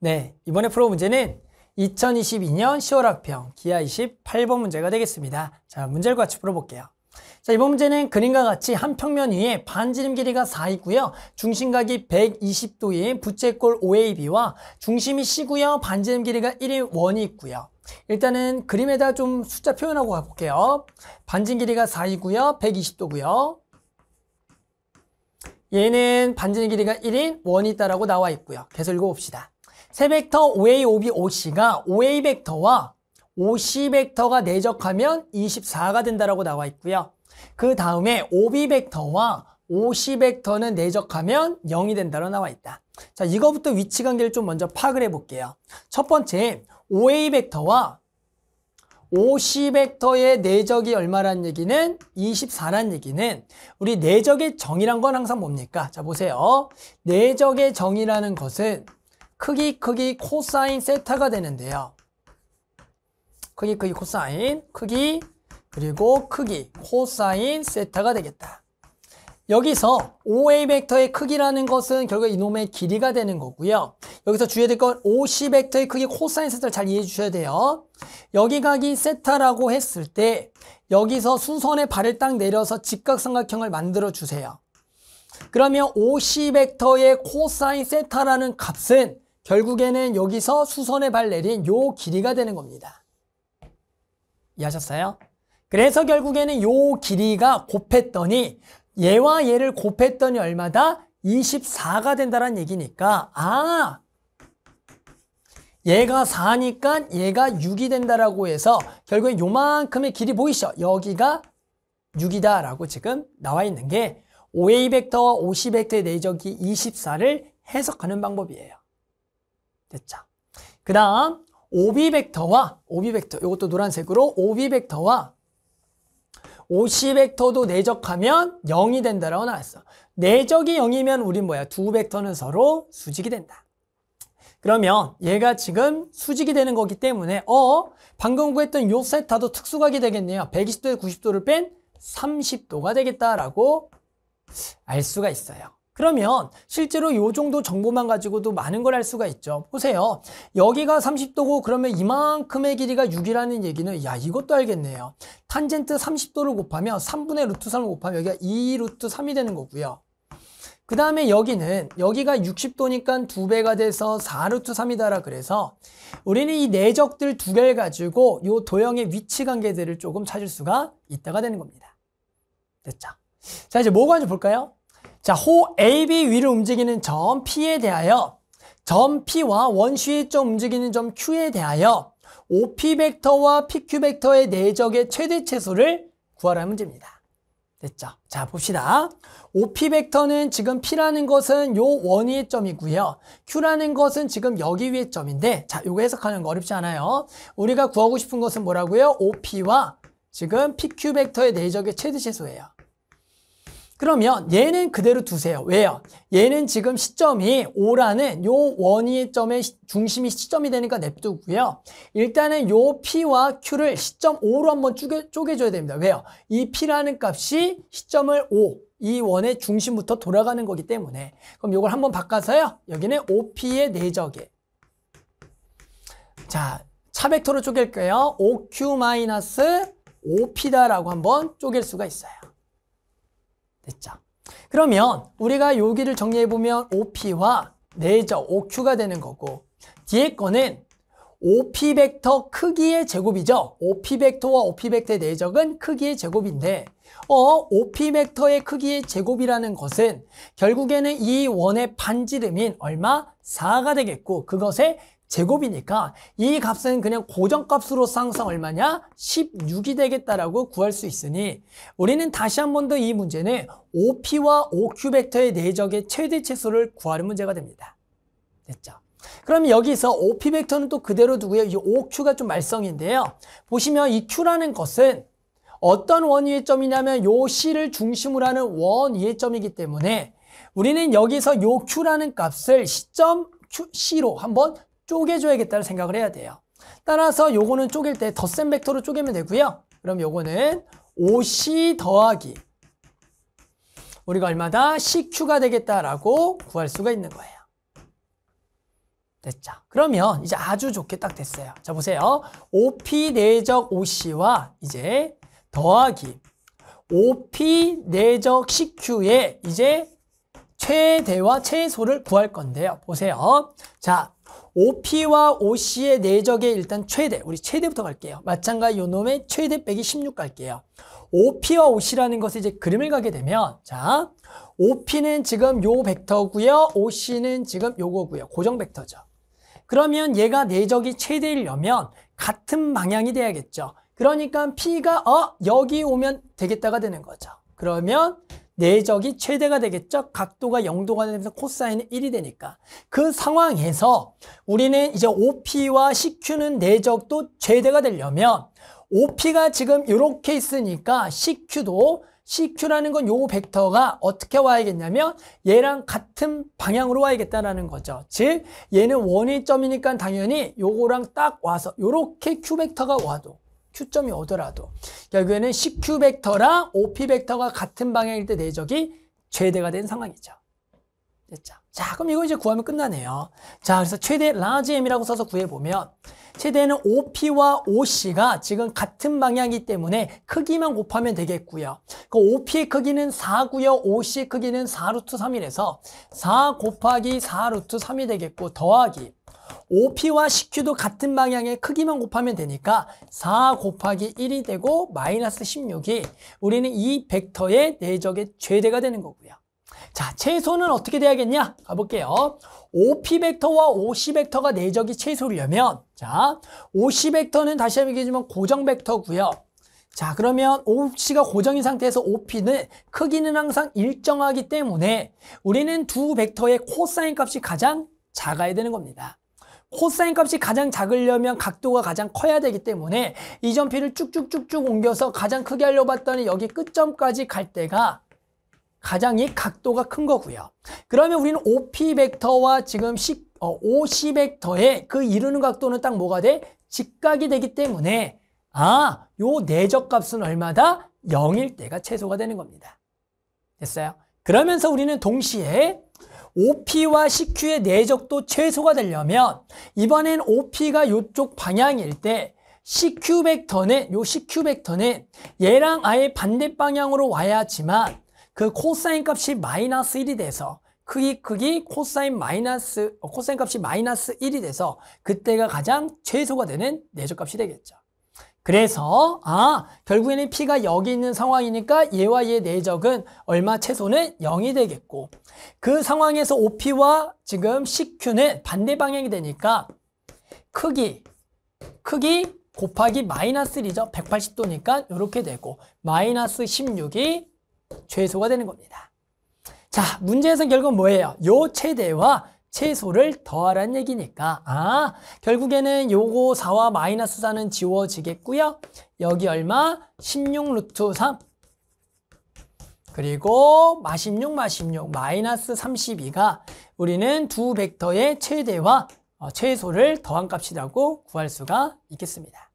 네, 이번에 프로 문제는 2022년 10월 학평 기하 28번 문제가 되겠습니다. 자, 문제를 같이 풀어볼게요. 자, 이번 문제는 그림과 같이 한 평면 위에 반지름 길이가 4이고요. 중심각이 120도인 부채꼴 OAB와 중심이 C고요. 반지름 길이가 1인 원이 있고요. 일단은 그림에다 좀 숫자 표현하고 가볼게요. 반지름 길이가 4이고요. 120도고요. 얘는 반지름 길이가 1인 원이 있다라고 나와 있고요. 계속 읽어봅시다. 세 벡터 OA, OB, OC가 OA 벡터와 OC 벡터가 내적하면 24가 된다고 나와 있고요. 그 다음에 OB 벡터와 OC 벡터는 내적하면 0이 된다고 나와 있다. 자, 이거부터 위치 관계를 좀 먼저 파악을 해 볼게요. 첫 번째, OA 벡터와 OC 벡터의 내적이 얼마란 얘기는 24란 얘기는 우리 내적의 정의란 건 항상 뭡니까? 자, 보세요. 내적의 정의라는 것은 크기 크기 코사인 세타가 되는데요. 크기 크기 코사인 크기 그리고 크기 코사인 세타가 되겠다. 여기서 OA 벡터의 크기라는 것은 결국 이놈의 길이가 되는 거고요. 여기서 주의해야 될 건 OC 벡터의 크기 코사인 세타를 잘 이해해 주셔야 돼요. 여기 가이 세타라고 했을 때 여기서 수선에 발을 딱 내려서 직각삼각형을 만들어 주세요. 그러면 OC 벡터의 코사인 세타라는 값은 결국에는 여기서 수선의 발 내린 요 길이가 되는 겁니다. 이해하셨어요? 그래서 결국에는 요 길이가 곱했더니 얘와 얘를 곱했더니 얼마다? 24가 된다는 얘기니까 아! 얘가 4니까 얘가 6이 된다라고 해서 결국엔 요만큼의 길이 보이시죠? 여기가 6이다라고 지금 나와 있는 게5 a 벡터와 50 벡터의 내적이 24를 해석하는 방법이에요. 됐죠. 그 다음 오비 벡터와 오비 벡터 이것도 노란색으로 오비 벡터와 오시 벡터도 내적하면 0이 된다라고 나왔어. 내적이 0이면 우린 뭐야? 두 벡터는 서로 수직이 된다. 그러면 얘가 지금 수직이 되는 거기 때문에 어 방금 구했던 요 세타도 특수각이 되겠네요. 120도에 90도를 뺀 30도가 되겠다라고 알 수가 있어요. 그러면 실제로 이 정도 정보만 가지고도 많은 걸 알 수가 있죠. 보세요. 여기가 30도고 그러면 이만큼의 길이가 6이라는 얘기는 야 이것도 알겠네요. 탄젠트 30도를 곱하면 3분의 루트 3을 곱하면 여기가 2 루트 3이 되는 거고요. 그 다음에 여기는 여기가 60도니까 2배가 돼서 4루트 3이다라 그래서 우리는 이 내적들 두 개를 가지고 이 도형의 위치 관계들을 조금 찾을 수가 있다가 되는 겁니다. 됐죠? 자 이제 뭐가 이제 볼까요? 자, 호 AB 위를 움직이는 점 P에 대하여 점 P와 원시의 점 움직이는 점 Q에 대하여 OP 벡터와 PQ 벡터의 내적의 최대최소를 구하라는 문제입니다. 됐죠? 자, 봅시다. OP 벡터는 지금 P라는 것은 요 원위의 점이고요. Q라는 것은 지금 여기 위의 점인데 자, 요거 해석하는 거 어렵지 않아요. 우리가 구하고 싶은 것은 뭐라고요? OP와 지금 PQ 벡터의 내적의 최대최소예요. 그러면 얘는 그대로 두세요. 왜요? 얘는 지금 시점이 5라는 요 원위의 점의 중심이 시점이 되니까 냅두고요. 일단은 요 P와 Q를 시점 5로 한번 쪼개, 쪼개줘야 됩니다. 왜요? 이 P라는 값이 시점을 5, 이 원의 중심부터 돌아가는 거기 때문에 그럼 요걸 한번 바꿔서요. 여기는 5P의 내적에 자, 차벡터로 쪼갤 거예요. 5Q-5P다라고 한번 쪼갤 수가 있어요. 됐죠. 그러면 우리가 여기를 정리해보면 OP와 내적 OQ가 되는 거고 뒤에 거는 OP 벡터 크기의 제곱이죠. OP 벡터와 OP 벡터의 내적은 크기의 제곱인데 어, OP 벡터의 크기의 제곱이라는 것은 결국에는 이 원의 반지름인 얼마? 4가 되겠고 그것의 제곱이니까 이 값은 그냥 고정값으로 쌍쌍 얼마냐? 16이 되겠다라고 구할 수 있으니 우리는 다시 한 번 더 이 문제는 OP와 OQ 벡터의 내적의 최대체수를 구하는 문제가 됩니다. 됐죠? 그럼 여기서 OP 벡터는 또 그대로 두고요. 이 OQ가 좀 말썽인데요. 보시면 이 Q라는 것은 어떤 원위의 점이냐면 요 C를 중심으로 하는 원위의 점이기 때문에 우리는 여기서 요 Q라는 값을 시점 Q, C로 한번 쪼개줘야겠다는 생각을 해야 돼요. 따라서 요거는 쪼갤 때 덧셈 벡터로 쪼개면 되고요. 그럼 요거는 o c 더하기 우리가 얼마다? CQ가 되겠다라고 구할 수가 있는 거예요. 됐죠. 그러면 이제 아주 좋게 딱 됐어요. 자 보세요. o p 내적 o c 와 이제 더하기 o p 내적 CQ에 이제 최대와 최소를 구할 건데요. 보세요. 자, OP와 OC의 내적의 일단 최대, 우리 최대부터 갈게요. 마찬가지 요놈의 최대 빼기 16 갈게요. OP와 OC라는 것을 이제 그림을 가게 되면 자, OP는 지금 요 벡터고요. OC는 지금 요거고요. 고정 벡터죠. 그러면 얘가 내적이 최대이려면 같은 방향이 돼야겠죠. 그러니까 P가 어 여기 오면 되겠다가 되는 거죠. 그러면 내적이 최대가 되겠죠. 각도가 0도가 되면서 코사인은 1이 되니까. 그 상황에서 우리는 이제 OP와 CQ는 내적도 최대가 되려면 OP가 지금 이렇게 있으니까 CQ도 CQ라는 건 요 벡터가 어떻게 와야겠냐면 얘랑 같은 방향으로 와야겠다라는 거죠. 즉 얘는 원위점이니까 당연히 요거랑 딱 와서 요렇게 Q 벡터가 와도 Q점이 오더라도 결국에는 CQ 벡터랑 OP 벡터가 같은 방향일 때 내적이 최대가 된 상황이죠. 됐죠? 자, 그럼 이거 이제 구하면 끝나네요. 자, 그래서 최대 라지 M이라고 써서 구해보면 최대는 OP와 OC가 지금 같은 방향이기 때문에 크기만 곱하면 되겠고요. 그 OP의 크기는 4고요. OC의 크기는 4루트 3이라서 4 곱하기 4루트 3이 되겠고 더하기 OP와 CQ도 같은 방향의 크기만 곱하면 되니까 4 곱하기 1이 되고 마이너스 16이 우리는 이 벡터의 내적의 최대가 되는 거고요. 자, 최소는 어떻게 돼야겠냐? 가볼게요. OP 벡터와 OC 벡터가 내적이 최소려면 자, OC 벡터는 다시 한번 얘기하지만 고정 벡터고요. 자, 그러면 OC가 고정인 상태에서 OP는 크기는 항상 일정하기 때문에 우리는 두 벡터의 코사인 값이 가장 작아야 되는 겁니다. 코사인 값이 가장 작으려면 각도가 가장 커야 되기 때문에 이점피를 쭉쭉쭉쭉 옮겨서 가장 크게 하려고 봤더니 여기 끝점까지 갈 때가 가장 이 각도가 큰 거고요. 그러면 우리는 OP 벡터와 지금 시, 어, OC 벡터의 그 이루는 각도는 딱 뭐가 돼? 직각이 되기 때문에 아, 요 내적 값은 얼마다? 0일 때가 최소가 되는 겁니다. 됐어요? 그러면서 우리는 동시에 OP와 CQ의 내적도 최소가 되려면 이번엔 OP가 이쪽 방향일 때 CQ 벡터는 요 CQ 벡터는 얘랑 아예 반대 방향으로 와야지만 그 코사인 값이 마이너스 1이 돼서 크기 크기 코사인 마이너스 어, 코사인 값이 마이너스 1이 돼서 그때가 가장 최소가 되는 내적값이 되겠죠. 그래서 아 결국에는 P가 여기 있는 상황이니까 얘와 얘 내적은 얼마 최소는 0이 되겠고 그 상황에서 OP와 지금 CQ는 반대 방향이 되니까 크기 크기 곱하기 마이너스 1이죠. 180도니까 이렇게 되고 마이너스 16이 최소가 되는 겁니다. 자 문제에서는 결국 뭐예요? 요 최대와 최소를 더하란 얘기니까 아 결국에는 요거 4와 마이너스 4는 지워지겠고요. 여기 얼마? 16 루트 3 그리고 마 16 마 16 마이너스 32가 우리는 두 벡터의 최대와 어, 최소를 더한 값이라고 구할 수가 있겠습니다.